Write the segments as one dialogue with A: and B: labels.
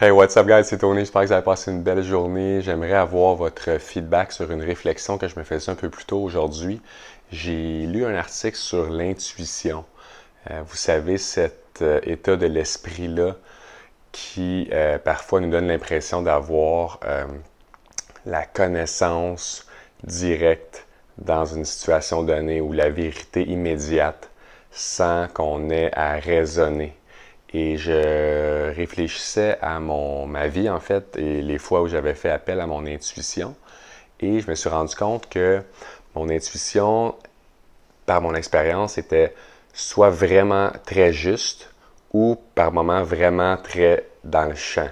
A: Hey, what's up, guys? C'est Tony. J'espère que vous avez passé une belle journée. J'aimerais avoir votre feedback sur une réflexion que je me faisais un peu plus tôt aujourd'hui. J'ai lu un article sur l'intuition. Euh, vous savez, cet euh, état de l'esprit-là qui euh, parfois nous donne l'impression d'avoir la connaissance directe dans une situation donnée ou la vérité immédiate sans qu'on ait à raisonner et je réfléchissais à mon, ma vie, en fait, et les fois où j'avais fait appel à mon intuition. Et je me suis rendu compte que mon intuition, par mon expérience, était soit vraiment très juste ou par moments vraiment très dans le champ.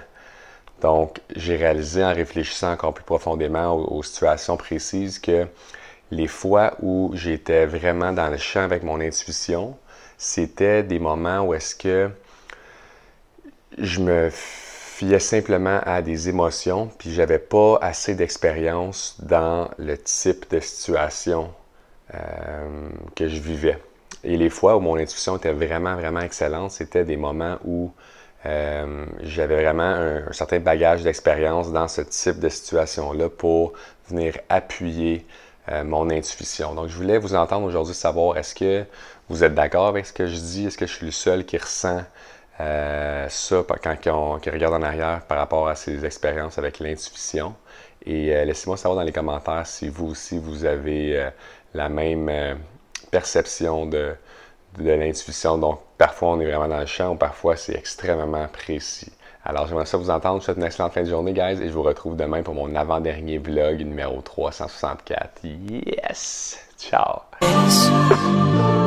A: Donc, j'ai réalisé en réfléchissant encore plus profondément aux situations précises que les fois où j'étais vraiment dans le champ avec mon intuition, c'était des moments où est-ce que je me fiais simplement à des émotions, puis j'avais pas assez d'expérience dans le type de situation euh, que je vivais. Et les fois où mon intuition était vraiment, vraiment excellente, c'était des moments où euh, j'avais vraiment un, certain bagage d'expérience dans ce type de situation-là pour venir appuyer euh, mon intuition. Donc, je voulais vous entendre aujourd'hui savoir est-ce que vous êtes d'accord avec ce que je dis? Est-ce que je suis le seul qui ressent euh, ça, quand on, regarde en arrière par rapport à ses expériences avec l'intuition. Et euh, laissez-moi savoir dans les commentaires si vous aussi, vous avez euh, la même perception de, de l'intuition. Donc, parfois, on est vraiment dans le champ, ou parfois, c'est extrêmement précis. Alors, j'aimerais ça vous entendre. Je vous souhaite une excellente fin de journée, guys, et je vous retrouve demain pour mon avant-dernier vlog numéro 364. Yes! Ciao!